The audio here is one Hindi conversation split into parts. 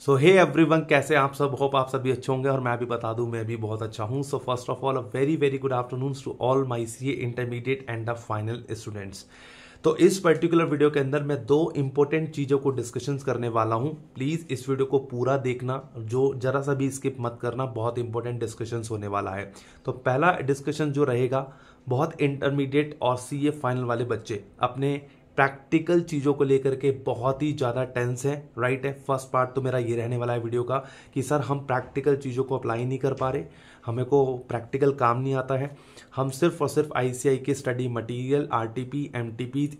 सो हे एवरीवन कैसे आप सब होप आप सभी अच्छे होंगे और मैं भी बता दूं मैं भी बहुत अच्छा हूं so first of all a very very good afternoon to all my C intermediate and the final students तो इस पर्टिकुलर वीडियो के अंदर मैं दो इंपॉर्टेंट चीज़ों को डिस्कशंस करने वाला हूं प्लीज़ इस वीडियो को पूरा देखना जो जरा सा भी स्किप मत करना बहुत इंपॉर्टेंट डिस्कशंस होने वाला है तो पहला डिस्कशन जो रहेगा बहुत इंटरमीडिएट और सीए फाइनल वाले बच्चे अपने प्रैक्टिकल चीज़ों को लेकर के बहुत ही ज़्यादा टेंस है राइट है फर्स्ट पार्ट तो मेरा ये रहने वाला है वीडियो का कि सर हम प्रैक्टिकल चीज़ों को अप्लाई नहीं कर पा रहे हमें को प्रैक्टिकल काम नहीं आता है हम सिर्फ और सिर्फ आई के स्टडी मटेरियल आर टी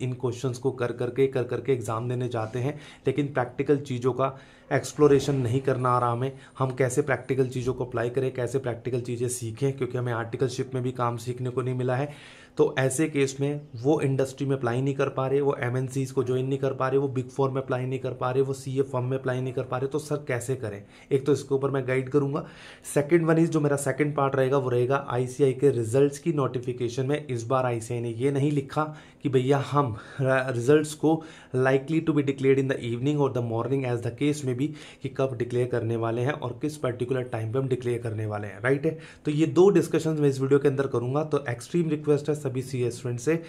इन क्वेश्चंस को कर करके कर करके एग्ज़ाम देने जाते हैं लेकिन प्रैक्टिकल चीज़ों का एक्सप्लोरेशन नहीं करना आ रहा हमें हम कैसे प्रैक्टिकल चीज़ों को अप्लाई करें कैसे प्रैक्टिकल चीज़ें सीखें क्योंकि हमें आर्टिकलशिप में भी काम सीखने को नहीं मिला है तो ऐसे केस में वो इंडस्ट्री में अप्लाई नहीं कर पा रहे वो एम को ज्वाइन नहीं कर पा रहे वो बिग फोर में अप्लाई नहीं कर पा रहे वो सी फर्म में अप्लाई नहीं कर पा रहे तो सर कैसे करें एक तो इसके ऊपर मैं गाइड करूंगा सेकेंड वन इज जो मेरा सेकेंड पार्ट रहेगा वो रहेगा आई के रिजल्ट की नोटिफिकेशन में इस बार आई ने ये नहीं लिखा कि भैया हम रिजल्ट को likely to be declare in the evening और the morning as the case में भी कि कब डिक्लेयर करने वाले हैं और किस पर्टिकुलर टाइम पर हम डिक्लेयर करने वाले हैं राइट है तो ये दो डिस्कशन मैं इस वीडियो के अंदर करूंगा तो एक्सट्रीम रिक्वेस्ट है सभी सी स्टूडेंट से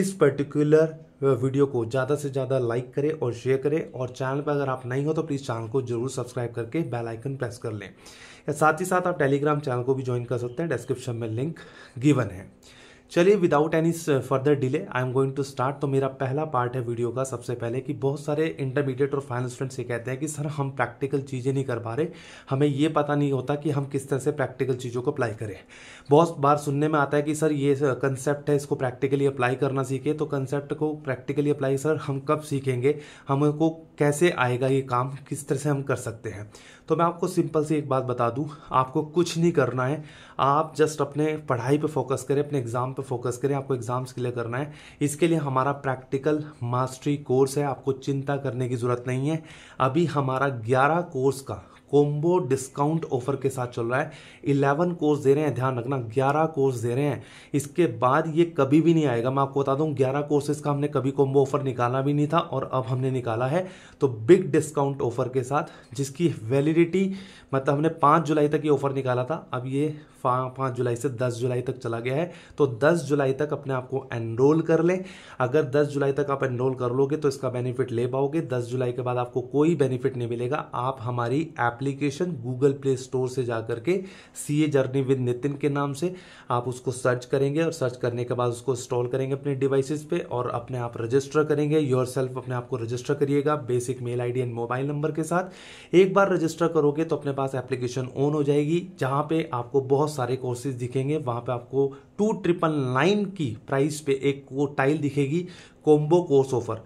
इस पर्टिकुलर वीडियो को ज़्यादा से ज़्यादा लाइक करें और शेयर करें और चैनल पर अगर आप नहीं हो तो प्लीज़ चैनल को जरूर सब्सक्राइब करके बेल आइकन प्रेस कर लें साथ ही साथ आप टेलीग्राम चैनल को भी ज्वाइन कर सकते हैं डिस्क्रिप्शन में लिंक गिवन है चलिए without any further delay I am going to start तो मेरा पहला पार्ट है वीडियो का सबसे पहले कि बहुत सारे इंटरमीडिएट और फाइनल स्टूडेंट्स ये कहते हैं कि सर हम प्रैक्टिकल चीज़ें नहीं कर पा रहे हमें ये पता नहीं होता कि हम किस तरह से प्रैक्टिकल चीज़ों को अप्लाई करें बहुत बार सुनने में आता है कि सर ये कंसेप्ट uh, है इसको प्रैक्टिकली अप्लाई करना सीखे तो कंसेप्ट को प्रैक्टिकली अप्लाई सर हम कब सीखेंगे हमको कैसे आएगा ये काम किस तरह से हम कर सकते हैं तो मैं आपको सिंपल सी एक बात बता दूँ आपको कुछ नहीं करना है आप जस्ट अपने पढ़ाई पे फोकस करें अपने एग्ज़ाम पे फोकस करें आपको एग्ज़ाम्स क्लियर करना है इसके लिए हमारा प्रैक्टिकल मास्टरी कोर्स है आपको चिंता करने की ज़रूरत नहीं है अभी हमारा ग्यारह कोर्स का कॉम्बो डिस्काउंट ऑफर के साथ चल रहा है इलेवन कोर्स दे रहे हैं ध्यान रखना ग्यारह कोर्स दे रहे हैं इसके बाद ये कभी भी नहीं आएगा मैं आपको बता दूं ग्यारह कोर्सेज का हमने कभी कॉम्बो ऑफर निकाला भी नहीं था और अब हमने निकाला है तो बिग डिस्काउंट ऑफर के साथ जिसकी वैलिडिटी मतलब हमने पाँच जुलाई तक ये ऑफर निकाला था अब ये पाँच जुलाई से दस जुलाई तक चला गया है तो दस जुलाई तक अपने आप को एनरोल कर लें अगर दस जुलाई तक आप एनरोल कर लोगे तो इसका बेनिफिट ले पाओगे दस जुलाई के बाद आपको कोई बेनिफिट नहीं मिलेगा आप हमारी app application Google Play Store से जा करके C A journey with Nitin के नाम से आप उसको सर्च करेंगे और सर्च करने के बाद उसको इंस्टॉल करेंगे अपने डिवाइसेस पे और अपने आप रजिस्टर करेंगे योर सेल्फ अपने आप को रजिस्टर करिएगा basic mail ID and mobile number के साथ एक बार रजिस्टर करोगे तो अपने पास एप्लीकेशन ऑन हो जाएगी जहाँ पे आपको बहुत सारे कोर्सेज दिखेंगे वहाँ पे आपको टू ट्रिपल नाइन की प्राइस पे एक वो टाइल दिखेगी कोम्बो कोर्स ऑफर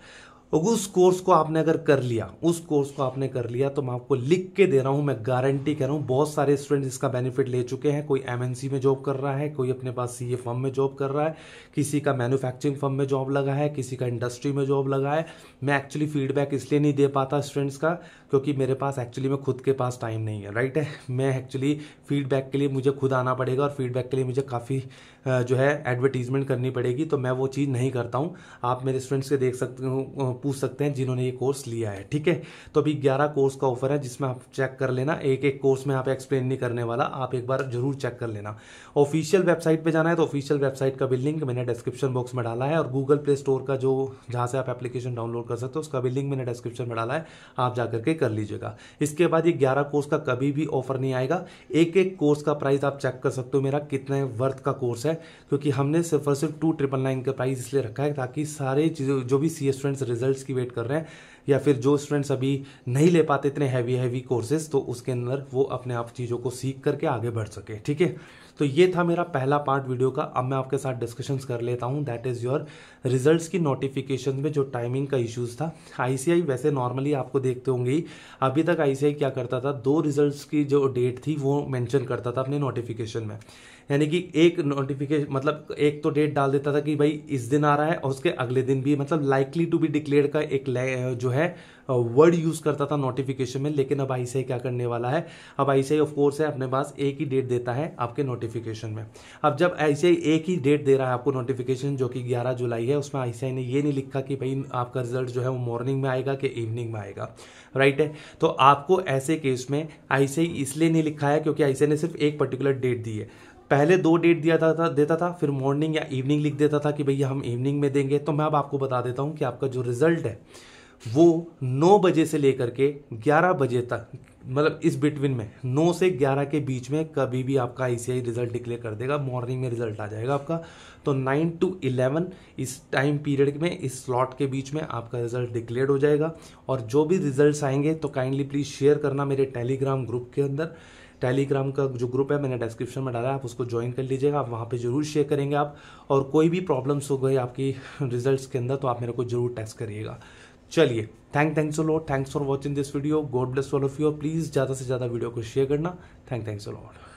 उस कोर्स को आपने अगर कर लिया उस कोर्स को आपने कर लिया तो मैं आपको लिख के दे रहा हूँ मैं गारंटी कह रहा हूँ बहुत सारे स्टूडेंट्स इसका बेनिफिट ले चुके हैं कोई एमएनसी में जॉब कर रहा है कोई अपने पास सीए फर्म में जॉब कर रहा है किसी का मैन्युफैक्चरिंग फर्म में जॉब लगा है किसी का इंडस्ट्री में जॉब लगा है मैं एक्चुअली फीडबैक इसलिए नहीं दे पाता स्टूडेंट्स का क्योंकि मेरे पास एक्चुअली में खुद के पास टाइम नहीं है राइट है मैं एक्चुअली फीडबैक के लिए मुझे खुद आना पड़ेगा और फीडबैक के लिए मुझे काफ़ी जो है एडवर्टीजमेंट करनी पड़ेगी तो मैं वो चीज़ नहीं करता हूँ आप मेरे स्टूडेंट्स के देख सकते हो पूछ सकते हैं जिन्होंने ये कोर्स लिया है ठीक है तो अभी ग्यारह कोर्स का ऑफर है जिसमें आप चेक कर लेना एक एक कोर्स में आप एक्सप्लेन नहीं करने वाला आप एक बार जरूर चेक कर लेना ऑफिशियल वेबसाइट पर जाना है तो ऑफिशियल वेबसाइट का भी लिंक मैंने डिस्क्रिप्शन बॉक्स में डाला है और गूगल प्ले स्टोर का जो जहाँ से आप एप्लीकेशन डाउनलोड कर सकते हो उसका भी लिंक मैंने डिस्क्रिप्शन में डाला है आप जा करके कर लीजिएगा इसके बाद ये ग्यारह कोर्स का कभी भी ऑफर नहीं आएगा एक एक कोर्स का प्राइस आप चेक कर सकते हो मेरा कितने वर्थ का कोर्स है क्योंकि हमने सिर्फ और सिर्फ टू ट्रिपल नाइन का प्राइस इसलिए रखा है ताकि सारे जो भी सी स्टूडेंट्स रिजल्ट रिजल्ट्स की वेट कर रहे हैं या फिर जो स्टूडेंट्स अभी नहीं ले पाते इतने हैवी हैवी कोर्सेज तो उसके अंदर वो अपने आप चीज़ों को सीख करके आगे बढ़ सके ठीक है तो ये था मेरा पहला पार्ट वीडियो का अब मैं आपके साथ डिस्कशंस कर लेता हूँ दैट इज़ योर रिजल्ट्स की नोटिफिकेशन में जो टाइमिंग का इश्यूज़ था आईसीआई वैसे नॉर्मली आपको देखते होंगे ही अभी तक आईसीआई क्या करता था दो रिजल्ट्स की जो डेट थी वो मेंशन करता था अपने नोटिफिकेशन में यानी कि एक नोटिफिकेशन मतलब एक तो डेट डाल देता था कि भाई इस दिन आ रहा है और उसके अगले दिन भी मतलब लाइकली टू बी डिक्लेयर का एक जो है वर्ड यूज़ करता था नोटिफिकेशन में लेकिन अब आई क्या करने वाला है अब आई कोर्स है अपने पास एक ही डेट देता है आपके नोटिफिकेशन में अब जब आई एक ही डेट दे रहा है आपको नोटिफिकेशन जो कि ग्यारह जुलाई है उसमें आई ने ये नहीं लिखा कि भाई आपका रिजल्ट जो है वो मॉर्निंग में आएगा कि इवनिंग में आएगा राइट है तो आपको ऐसे केस में आई इसलिए नहीं लिखा है क्योंकि आई ने सिर्फ एक पर्टिकुलर डेट दी है पहले दो डेट दिया था, था देता था फिर मॉर्निंग या इवनिंग लिख देता था कि भैया हम इवनिंग में देंगे तो मैं अब आपको बता देता हूँ कि आपका जो रिजल्ट है वो नौ बजे से लेकर के ग्यारह बजे तक मतलब इस बिटवीन में नौ से ग्यारह के बीच में कभी भी आपका आई रिजल्ट डिक्लेयर कर देगा मॉर्निंग में रिजल्ट आ जाएगा आपका तो नाइन टू इलेवन इस टाइम पीरियड में इस स्लॉट के बीच में आपका रिजल्ट डिक्लेयर हो जाएगा और जो भी रिजल्ट्स आएंगे तो काइंडली प्लीज़ शेयर करना मेरे टेलीग्राम ग्रुप के अंदर टेलीग्राम का जो ग्रुप है मैंने डिस्क्रिप्शन में डाला है आप उसको ज्वाइन कर लीजिएगा आप वहाँ पे जरूर शेयर करेंगे आप और कोई भी प्रॉब्लम्स हो गई आपकी रिजल्ट्स के अंदर तो आप मेरे को जरूर टेस्ट करिएगा चलिए thank thanks lot thanks for watching this video God bless all of you और प्लीज़ ज़्यादा से ज़्यादा वीडियो को शेयर करना थैंक थैंक्स लॉट